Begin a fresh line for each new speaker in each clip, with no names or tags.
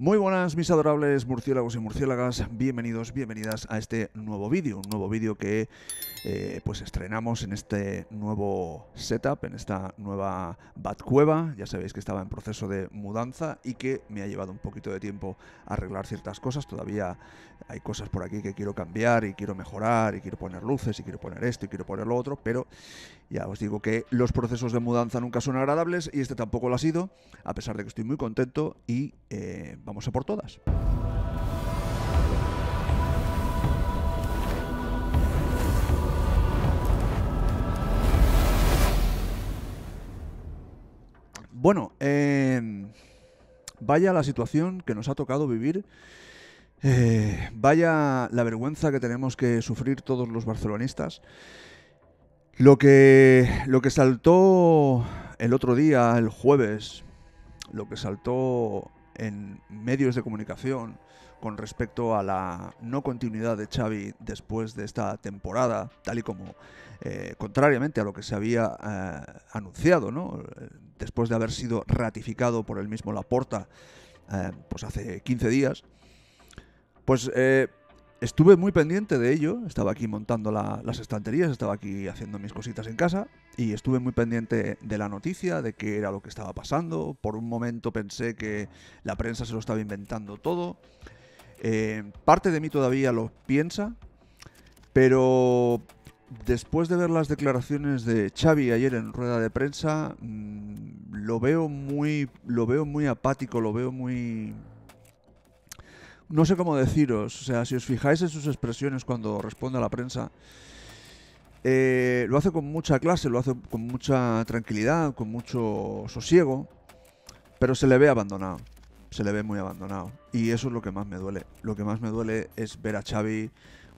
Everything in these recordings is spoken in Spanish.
Muy buenas mis adorables murciélagos y murciélagas, bienvenidos, bienvenidas a este nuevo vídeo, un nuevo vídeo que eh, pues estrenamos en este nuevo setup, en esta nueva Cueva. Ya sabéis que estaba en proceso de mudanza y que me ha llevado un poquito de tiempo arreglar ciertas cosas. Todavía hay cosas por aquí que quiero cambiar y quiero mejorar y quiero poner luces y quiero poner esto y quiero poner lo otro, pero ya os digo que los procesos de mudanza nunca son agradables y este tampoco lo ha sido, a pesar de que estoy muy contento y eh, vamos a por todas. Bueno, em, vaya la situación que nos ha tocado vivir. Eh, vaya la vergüenza que tenemos que sufrir todos los barcelonistas. Lo que, lo que saltó el otro día, el jueves, lo que saltó en medios de comunicación con respecto a la no continuidad de Xavi después de esta temporada, tal y como eh, contrariamente a lo que se había eh, anunciado, después de haber sido ratificado por el mismo Laporta eh, pues hace 15 días, pues estuve muy pendiente de ello, estaba aquí montando las estanterías, estaba aquí haciendo mis cositas en casa y estuve muy pendiente de la noticia, de qué era lo que estaba pasando, por un momento pensé que la prensa se lo estaba inventando todo, parte de mí todavía lo piensa, pero después de ver las declaraciones de Xavi ayer en rueda de prensa, mm, lo veo muy, lo veo muy apático, lo veo muy no sé cómo deciros, o sea, si os fijáis en sus expresiones cuando responde a la prensa, eh, lo hace con mucha clase, lo hace con mucha tranquilidad, con mucho sosiego, pero se le ve abandonado, se le ve muy abandonado. Y eso es lo que más me duele. Lo que más me duele es ver a Xavi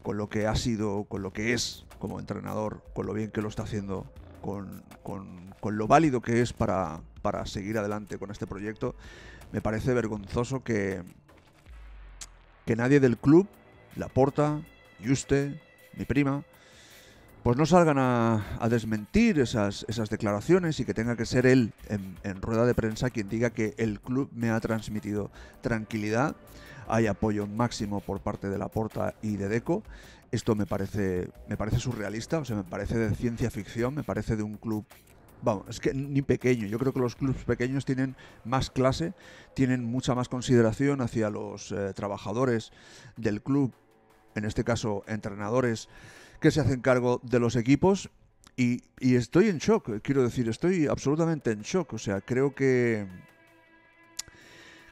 con lo que ha sido, con lo que es como entrenador, con lo bien que lo está haciendo, con, lo válido que es para, seguir adelante con este proyecto, me parece vergonzoso que, que nadie del club, la Laporta, Juste, mi prima, pues no salgan a, desmentir esas, esas, declaraciones y que tenga que ser él en rueda de prensa quien diga que el club me ha transmitido tranquilidad hay apoyo máximo por parte de La Porta y de Deco. Esto me parece, me parece surrealista, o sea, me parece de ciencia ficción, me parece de un club vamos, es que ni pequeño. Yo creo que los clubes pequeños tienen más clase, tienen mucha más consideración hacia los eh, trabajadores del club, en este caso entrenadores, que se hacen cargo de los equipos. Y, y estoy en shock, quiero decir, estoy absolutamente en shock. O sea, creo que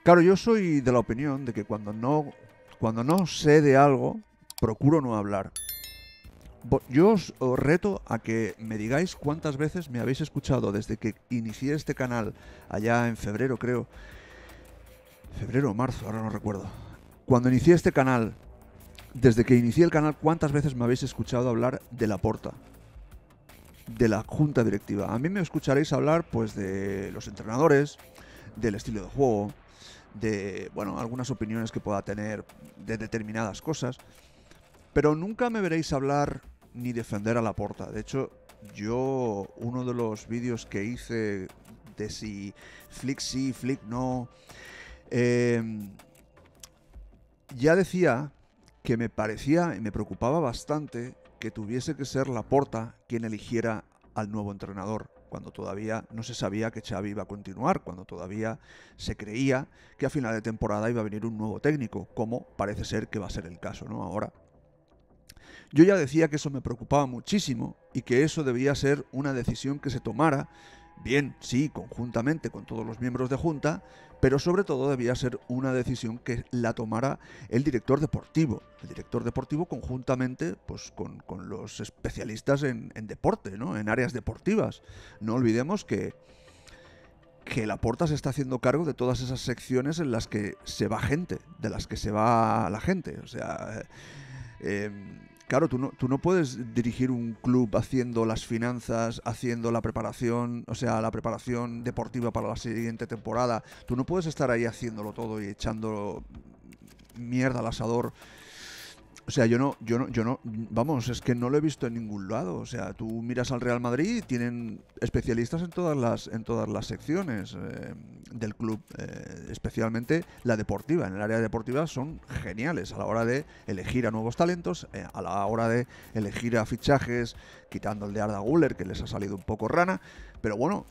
Claro, yo soy de la opinión de que cuando no, cuando no sé de algo, procuro no hablar. Yo os reto a que me digáis cuántas veces me habéis escuchado desde que inicié este canal, allá en febrero creo, febrero o marzo, ahora no recuerdo. Cuando inicié este canal, desde que inicié el canal, ¿cuántas veces me habéis escuchado hablar de la porta? De la junta directiva. A mí me escucharéis hablar pues de los entrenadores, del estilo de juego, de, bueno, algunas opiniones que pueda tener de determinadas cosas, pero nunca me veréis hablar ni defender a la porta. De hecho, yo uno de los vídeos que hice de si Flick sí, Flick no, em, ya decía que me parecía y me preocupaba bastante que tuviese que ser la porta quien eligiera al nuevo entrenador, cuando todavía no se sabía que Xavi iba a continuar, cuando todavía se creía que a final de temporada iba a venir un nuevo técnico, como parece ser que va a ser el caso, ¿no? Ahora. Yo ya decía que eso me preocupaba muchísimo y que eso debía ser una decisión que se tomara, bien, sí, conjuntamente con todos los miembros de junta, pero sobre todo debía ser una decisión que la tomara el director deportivo, el director deportivo conjuntamente pues, con, los especialistas en, deporte, ¿no? en áreas deportivas. No olvidemos que, que Laporta se está haciendo cargo de todas esas secciones en las que se va gente, de las que se va la gente. O sea, eh, em, Claro, tú no, no puedes dirigir un club haciendo las finanzas, haciendo la preparación, o sea, la preparación deportiva para la siguiente temporada. Tú no puedes estar ahí haciéndolo todo y echando mierda al asador o sea, yo no, yo no, yo no, vamos, es que no lo he visto en ningún lado. O sea, tú miras al Real Madrid y tienen especialistas en todas las, en todas las secciones eh, del club, eh, especialmente la deportiva. En el área deportiva son geniales a la hora de elegir a nuevos talentos, eh, a la hora de elegir a fichajes, quitando el de Arda Guller, que les ha salido un poco rana. Pero bueno,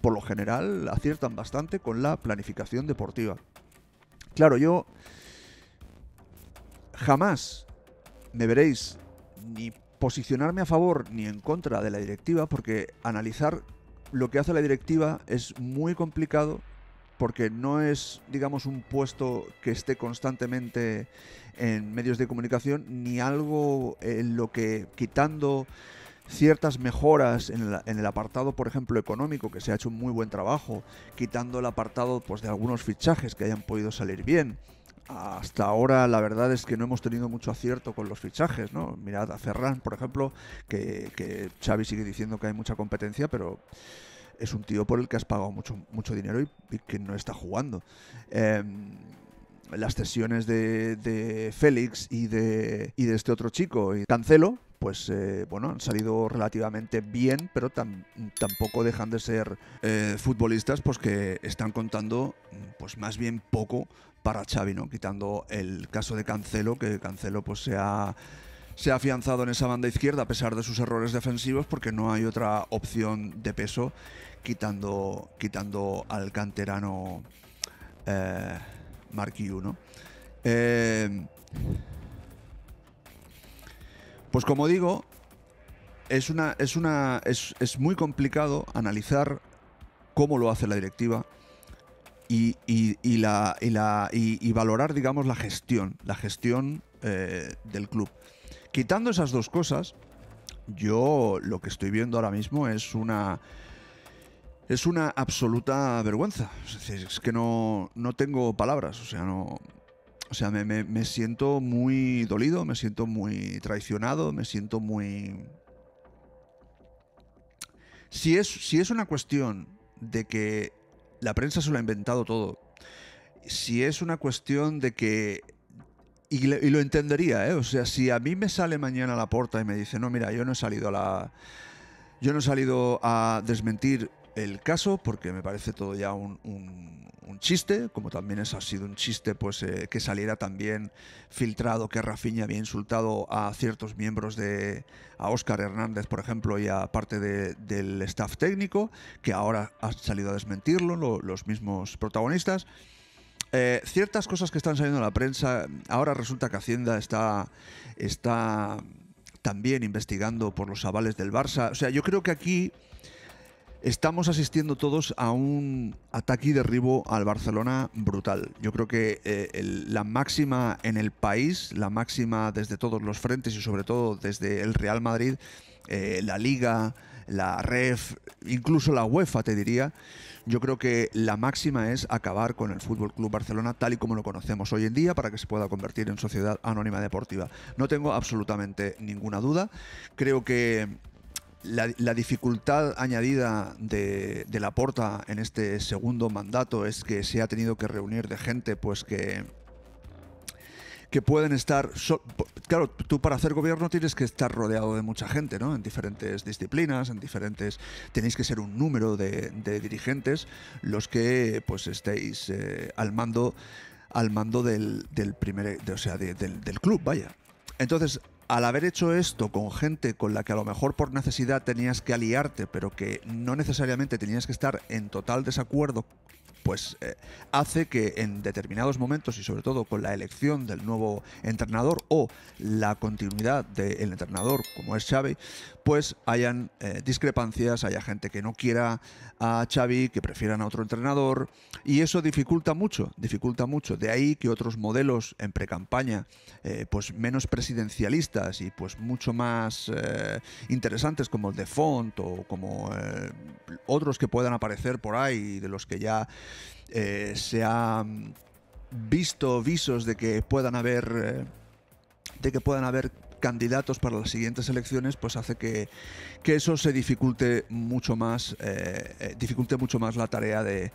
por lo general aciertan bastante con la planificación deportiva. Claro, yo Jamás me veréis ni posicionarme a favor ni en contra de la directiva porque analizar lo que hace la directiva es muy complicado porque no es, digamos, un puesto que esté constantemente en medios de comunicación ni algo en lo que quitando ciertas mejoras en el, apartado, por ejemplo, económico, que se ha hecho un muy buen trabajo, quitando el apartado pues, de algunos fichajes que hayan podido salir bien, hasta ahora la verdad es que no hemos tenido mucho acierto con los fichajes, ¿no? Mirad a Ferran, por ejemplo, que, Xavi sigue diciendo que hay mucha competencia, pero es un tío por el que has pagado mucho, mucho dinero y, que no está jugando. Em, las cesiones de, de Félix y de, y de este otro chico, y Cancelo, pues eh, bueno, han salido relativamente bien, pero tampoco dejan de ser eh, futbolistas pues que están contando pues más bien poco para Xavi, ¿no? Quitando el caso de Cancelo, que Cancelo pues se ha se ha afianzado en esa banda izquierda a pesar de sus errores defensivos porque no hay otra opción de peso quitando, quitando al canterano eh, Marquillo, pues como digo, es, una, es, una, es, muy complicado analizar cómo lo hace la directiva y, la, valorar, digamos, la gestión, la gestión eh, del club. Quitando esas dos cosas, yo lo que estoy viendo ahora mismo es una es una absoluta vergüenza. Es, que no, no tengo palabras, o sea, no, o sea, me, siento muy dolido, me siento muy traicionado, me siento muy... Si es, si es una cuestión de que la prensa se lo ha inventado todo, si es una cuestión de que... Y, lo entendería, ¿eh? O sea, si a mí me sale mañana a la puerta y me dice, no, mira, yo no he salido a la... Yo no he salido a desmentir el caso porque me parece todo ya un, chiste, como también es, ha sido un chiste pues eh, que saliera también filtrado que Rafinha había insultado a ciertos miembros de a Óscar Hernández, por ejemplo, y a parte del staff técnico, que ahora ha salido a desmentirlo los mismos protagonistas. Eh, ciertas cosas que están saliendo en la prensa, ahora resulta que Hacienda está, está también investigando por los avales del Barça. O sea, yo creo que aquí Estamos asistiendo todos a un ataque y derribo al Barcelona brutal. Yo creo que eh, la máxima en el país, la máxima desde todos los frentes y sobre todo desde el Real Madrid, eh, la Liga, la Ref, incluso la UEFA, te diría, yo creo que la máxima es acabar con el Fútbol Club Barcelona tal y como lo conocemos hoy en día para que se pueda convertir en sociedad anónima deportiva. No tengo absolutamente ninguna duda. Creo que la, dificultad añadida de, la porta en este segundo mandato es que se ha tenido que reunir de gente pues que que pueden estar. claro, tú para hacer gobierno tienes que estar rodeado de mucha gente, ¿no? En diferentes disciplinas, en diferentes. Tenéis que ser un número de, dirigentes los que pues estéis eh, al mando al mando del, primer. o sea, del, del, club, vaya. Entonces, al haber hecho esto con gente con la que a lo mejor por necesidad tenías que aliarte, pero que no necesariamente tenías que estar en total desacuerdo pues eh, hace que en determinados momentos y sobre todo con la elección del nuevo entrenador o la continuidad del entrenador como es Xavi, pues hayan eh, discrepancias, haya gente que no quiera a Xavi, que prefieran a otro entrenador y eso dificulta mucho, dificulta mucho. De ahí que otros modelos en precampaña campaña, eh, pues menos presidencialistas y pues mucho más interesantes como el de Font o como otros que puedan aparecer por ahí de los que ya eh, se ha mm, visto visos de que puedan haber eh, de que puedan haber candidatos para las siguientes elecciones, pues hace que, eso se dificulte mucho más, eh, dificulte mucho más la tarea de,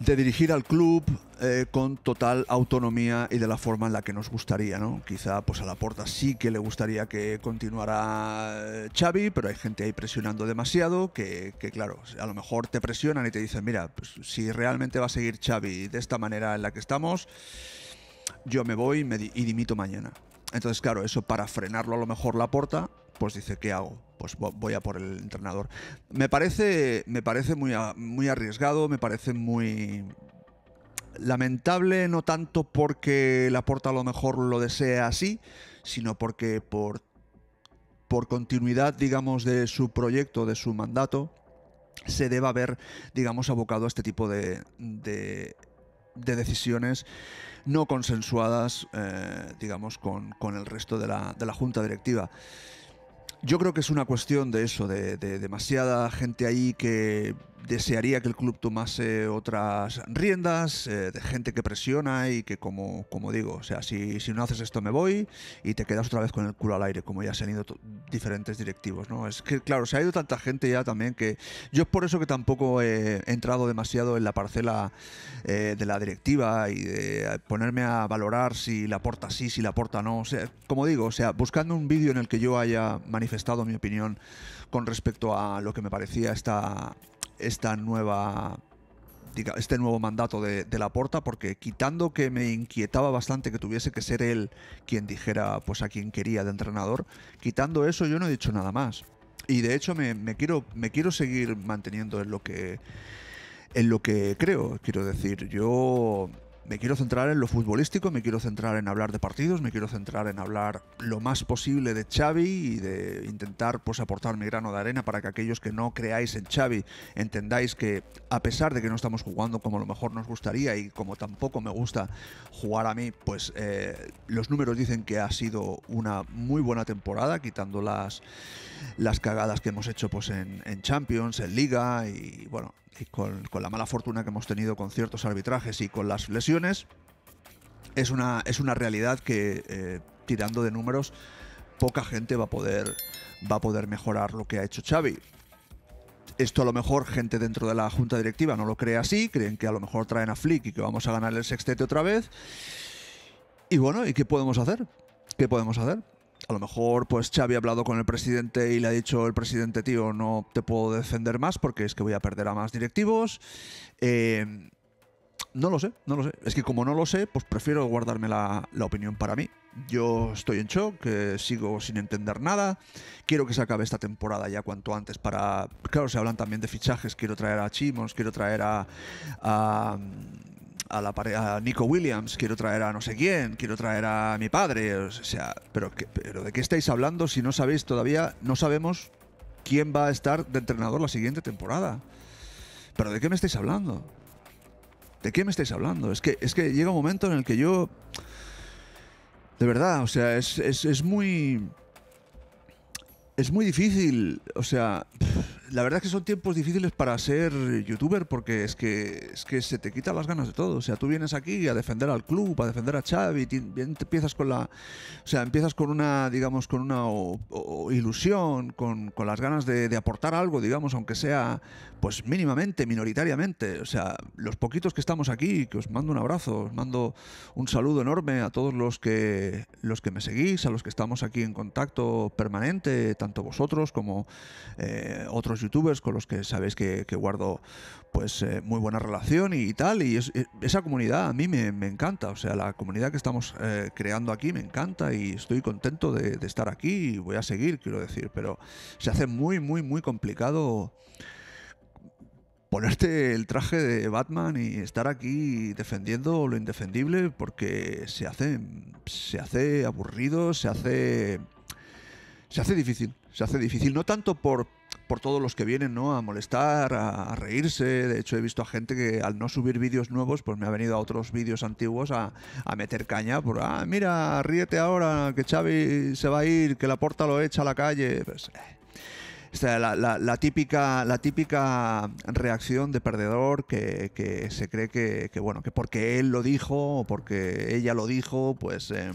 de dirigir al club eh, con total autonomía y de la forma en la que nos gustaría, ¿no? Quizá pues a la porta sí que le gustaría que continuara eh, Xavi, pero hay gente ahí presionando demasiado que, claro, a lo mejor te presionan y te dicen, mira, pues, si realmente va a seguir Xavi de esta manera en la que estamos, yo me voy y, y dimito mañana. Entonces, claro, eso para frenarlo a lo mejor la porta pues dice, ¿qué hago? Pues voy a por el entrenador. Me parece, me parece muy, muy arriesgado, me parece muy lamentable, no tanto porque Laporta a lo mejor lo desea así, sino porque por, por continuidad, digamos, de su proyecto, de su mandato, se deba haber, digamos, abocado a este tipo de, decisiones no consensuadas, eh, digamos, con, el resto de la, de la junta directiva. Yo creo que es una cuestión de eso, de, demasiada gente ahí que desearía que el club tomase otras riendas, eh, de gente que presiona y que como, como digo, o sea, si, si, no haces esto me voy y te quedas otra vez con el culo al aire, como ya se han ido diferentes directivos, ¿no? Es que, claro, se ha ido tanta gente ya también que yo es por eso que tampoco he entrado demasiado en la parcela eh, de la directiva y de ponerme a valorar si la porta sí, si la porta no, o sea, como digo, o sea, buscando un vídeo en el que yo haya manifestado manifestado mi opinión con respecto a lo que me parecía esta, esta nueva este nuevo mandato de, de la porta porque quitando que me inquietaba bastante que tuviese que ser él quien dijera pues a quien quería de entrenador, quitando eso yo no he dicho nada más. Y de hecho me, me quiero, me quiero seguir manteniendo en lo que en lo que creo, quiero decir, yo me quiero centrar en lo futbolístico, me quiero centrar en hablar de partidos, me quiero centrar en hablar lo más posible de Xavi y de intentar pues aportar mi grano de arena para que aquellos que no creáis en Xavi entendáis que a pesar de que no estamos jugando como a lo mejor nos gustaría y como tampoco me gusta jugar a mí, pues eh, los números dicen que ha sido una muy buena temporada, quitando las, las cagadas que hemos hecho pues en Champions, en Liga y bueno, con, la mala fortuna que hemos tenido con ciertos arbitrajes y con las lesiones, es una, es una realidad que, eh, tirando de números, poca gente va a, poder, va a poder mejorar lo que ha hecho Xavi. Esto a lo mejor gente dentro de la junta directiva no lo cree así, creen que a lo mejor traen a Flick y que vamos a ganar el sextete otra vez. Y bueno, ¿y qué podemos hacer? ¿Qué podemos hacer? a lo mejor pues Xavi ha hablado con el presidente y le ha dicho el presidente, tío, no te puedo defender más porque es que voy a perder a más directivos. Eh, no lo sé, no lo sé. Es que como no lo sé, pues prefiero guardarme la, opinión para mí. Yo estoy en shock, sigo sin entender nada. Quiero que se acabe esta temporada ya cuanto antes para... Claro, se hablan también de fichajes, quiero traer a Chimos, quiero traer a a, la, a Nico Williams, quiero traer a no sé quién, quiero traer a mi padre, o sea, pero, pero ¿de qué estáis hablando si no sabéis todavía, no sabemos quién va a estar de entrenador la siguiente temporada? ¿Pero de qué me estáis hablando? ¿De qué me estáis hablando? Es que, es que llega un momento en el que yo... De verdad, o sea, es, muy... Es muy difícil, o sea la verdad es que son tiempos difíciles para ser youtuber porque es que, es que se te quitan las ganas de todo. O sea, tú vienes aquí a defender al club, a defender a Xavi, y empiezas con la. O sea, empiezas con una, digamos, con una ilusión, con, las ganas de, aportar algo, digamos, aunque sea, pues mínimamente, minoritariamente. O sea, los poquitos que estamos aquí, que os mando un abrazo, os mando un saludo enorme a todos los que, los que me seguís, a los que estamos aquí en contacto permanente, tanto vosotros como eh, otros youtubers con los que sabéis que, guardo pues eh, muy buena relación y, tal. Y eh, esa comunidad a mí me, encanta. O sea, la comunidad que estamos eh, creando aquí me encanta y estoy contento de, de, estar aquí y voy a seguir, quiero decir. Pero se hace muy, muy, muy complicado ponerte el traje de Batman y estar aquí defendiendo lo indefendible porque se hace, se hace aburrido, se hace se hace difícil, se hace difícil, no tanto por, por todos los que vienen, ¿no? A molestar, a, reírse. De hecho, he visto a gente que al no subir vídeos nuevos, pues me ha venido a otros vídeos antiguos a, a, meter caña por, ah, mira, ríete ahora, que Xavi se va a ir, que la porta lo echa a la calle. Pues, eh, la, la, típica, la típica reacción de perdedor que, que se cree que, que, bueno, que porque él lo dijo o porque ella lo dijo, pues... Eh,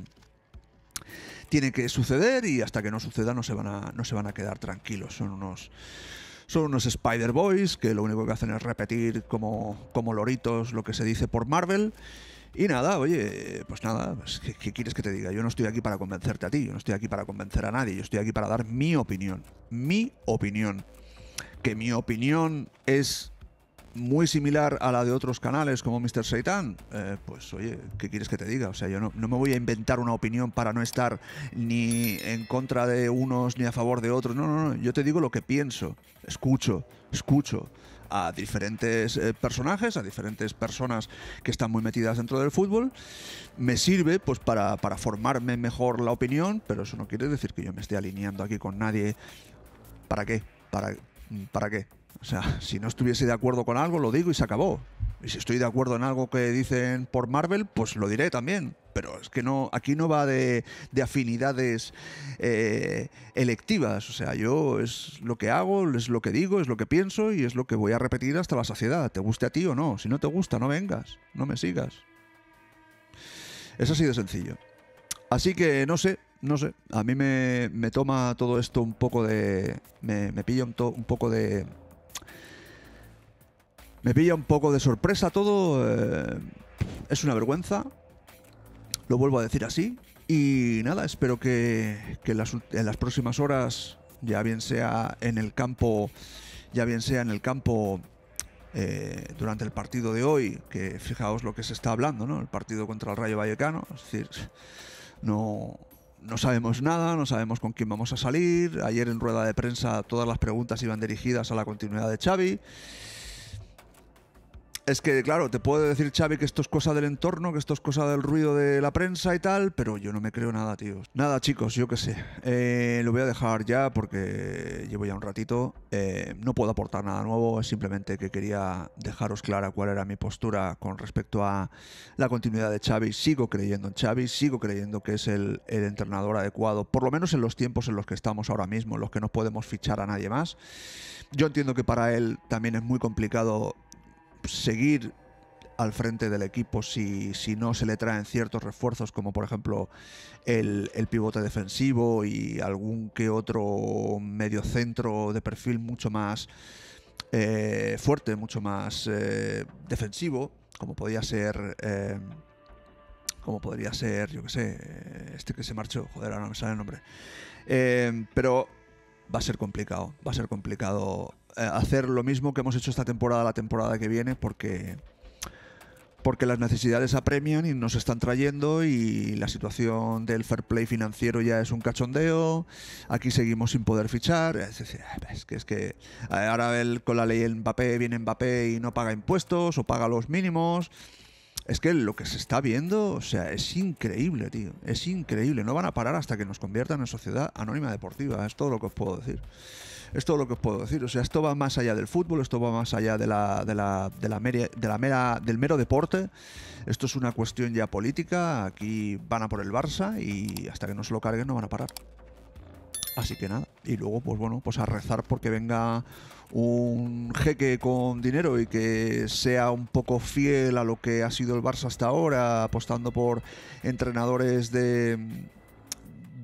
tiene que suceder y hasta que no suceda no se van a, no se van a quedar tranquilos. Son unos, son unos Spider Boys que lo único que hacen es repetir como, como loritos lo que se dice por Marvel. Y nada, oye, pues nada, pues, ¿qué, quieres que te diga? Yo no estoy aquí para convencerte a ti, yo no estoy aquí para convencer a nadie, yo estoy aquí para dar mi opinión, mi opinión. Que mi opinión es muy similar a la de otros canales como Mr. Seitan, eh, pues oye, ¿qué quieres que te diga? O sea, yo no, me voy a inventar una opinión para no estar ni en contra de unos ni a favor de otros. No, no, no, yo te digo lo que pienso, escucho, escucho a diferentes eh, personajes, a diferentes personas que están muy metidas dentro del fútbol. Me sirve pues para, para formarme mejor la opinión, pero eso no quiere decir que yo me esté alineando aquí con nadie. ¿Para qué? ¿Para, para qué? O sea, si no estuviese de acuerdo con algo, lo digo y se acabó. Y si estoy de acuerdo en algo que dicen por Marvel, pues lo diré también. Pero es que no, aquí no va de, afinidades eh, electivas. O sea, yo es lo que hago, es lo que digo, es lo que pienso y es lo que voy a repetir hasta la saciedad. Te guste a ti o no. Si no te gusta, no vengas, no me sigas. Es así de sencillo. Así que no sé, no sé. A mí me, toma todo esto un poco de. Me, pilla un poco de me pilla un poco de sorpresa todo. Eh, es una vergüenza. Lo vuelvo a decir así. Y nada, espero que, en, las, próximas horas, ya bien sea en el campo, ya bien sea en el campo eh, durante el partido de hoy, que fijaos lo que se está hablando, ¿no? El partido contra el Rayo Vallecano. Es decir, no, no sabemos nada, no sabemos con quién vamos a salir. Ayer en rueda de prensa todas las preguntas iban dirigidas a la continuidad de Xavi. Es que, claro, te puedo decir Xavi que esto es cosa del entorno, que esto es cosa del ruido de la prensa y tal, pero yo no me creo nada, tío. Nada, chicos, yo qué sé. Eh, lo voy a dejar ya porque llevo ya un ratito. Eh, no puedo aportar nada nuevo, es simplemente que quería dejaros clara cuál era mi postura con respecto a la continuidad de Xavi. Sigo creyendo en Xavi, sigo creyendo que es el entrenador adecuado, por lo menos en los tiempos en los que estamos ahora mismo, en los que no podemos fichar a nadie más. Yo entiendo que para él también es muy complicado seguir al frente del equipo si, no se le traen ciertos refuerzos como por ejemplo el, pivote defensivo y algún que otro medio centro de perfil mucho más eh, fuerte, mucho más eh, defensivo, como podría ser... Eh, como podría ser, yo que sé, este que se marchó, joder, ahora no me sale el nombre. pero va a ser complicado, va a ser complicado eh, hacer lo mismo que hemos hecho esta temporada, la temporada que viene, porque, porque las necesidades apremian y nos están trayendo y la situación del fair play financiero ya es un cachondeo, aquí seguimos sin poder fichar, es que, es que eh, ahora con la ley Mbappé viene Mbappé y no paga impuestos o paga los mínimos. Es que lo que se está viendo, o sea, es increíble, tío. Es increíble. No van a parar hasta que nos conviertan en sociedad anónima deportiva. Es todo lo que os puedo decir. Es todo lo que os puedo decir. O sea, esto va más allá del fútbol, esto va más allá de la, de la, de la, de la mera, del mero deporte. Esto es una cuestión ya política. Aquí van a por el Barça y hasta que no se lo carguen no van a parar. Así que nada, y luego pues bueno, pues a rezar porque venga un jeque con dinero y que sea un poco fiel a lo que ha sido el Barça hasta ahora, apostando por entrenadores de,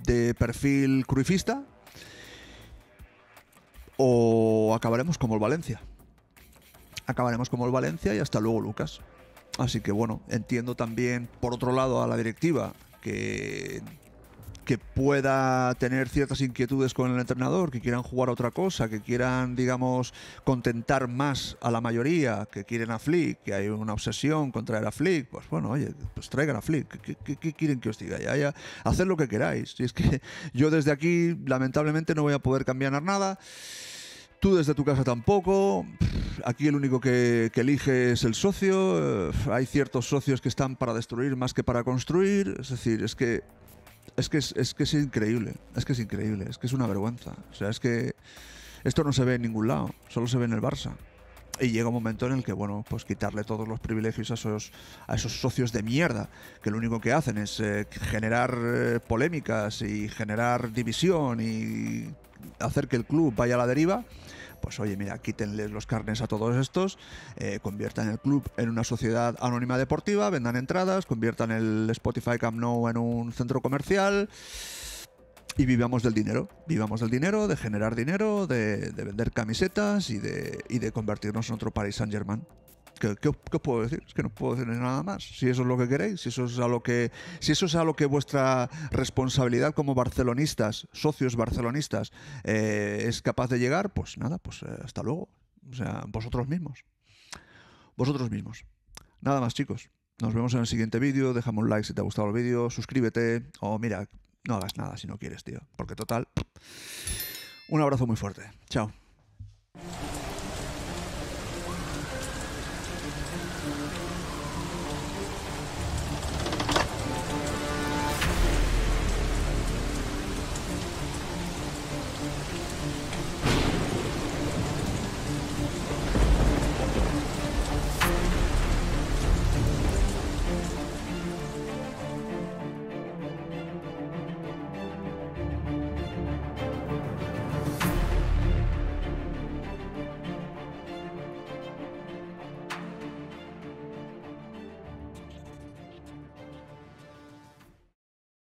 de perfil cruifista, o acabaremos como el Valencia. Acabaremos como el Valencia y hasta luego Lucas. Así que bueno, entiendo también por otro lado a la directiva que que pueda tener ciertas inquietudes con el entrenador, que quieran jugar otra cosa, que quieran, digamos, contentar más a la mayoría, que quieren a Flick, que hay una obsesión contra traer a Flick, pues bueno, oye, pues traigan a Flick, ¿qué, quieren que os diga? Ya, haced lo que queráis. Si es que yo desde aquí, lamentablemente, no voy a poder cambiar nada. Tú desde tu casa tampoco. Aquí el único que, que, elige es el socio. Hay ciertos socios que están para destruir más que para construir. Es decir, es que es que es, que es increíble, es que es increíble, es que es una vergüenza. O sea, es que esto no se ve en ningún lado, solo se ve en el Barça. Y llega un momento en el que, bueno, pues quitarle todos los privilegios a esos, a esos socios de mierda, que lo único que hacen es eh, generar eh, polémicas y generar división y hacer que el club vaya a la deriva pues oye, mira, quítenles los carnes a todos estos, eh, conviertan el club en una sociedad anónima deportiva, vendan entradas, conviertan el Spotify Camp Nou en un centro comercial y vivamos del dinero. Vivamos del dinero, de generar dinero, de, vender camisetas y de, y de convertirnos en otro Paris Saint-Germain. ¿Qué, os puedo decir? Es que no puedo decir nada más. Si eso es lo que queréis, si eso es a lo que, si eso es que vuestra responsabilidad como barcelonistas, socios barcelonistas, eh, es capaz de llegar, pues nada, pues eh, hasta luego. O sea, vosotros mismos. Vosotros mismos. Nada más, chicos. Nos vemos en el siguiente vídeo. dejamos un like si te ha gustado el vídeo. Suscríbete. O mira, no hagas nada si no quieres, tío. Porque total. Un abrazo muy fuerte. Chao.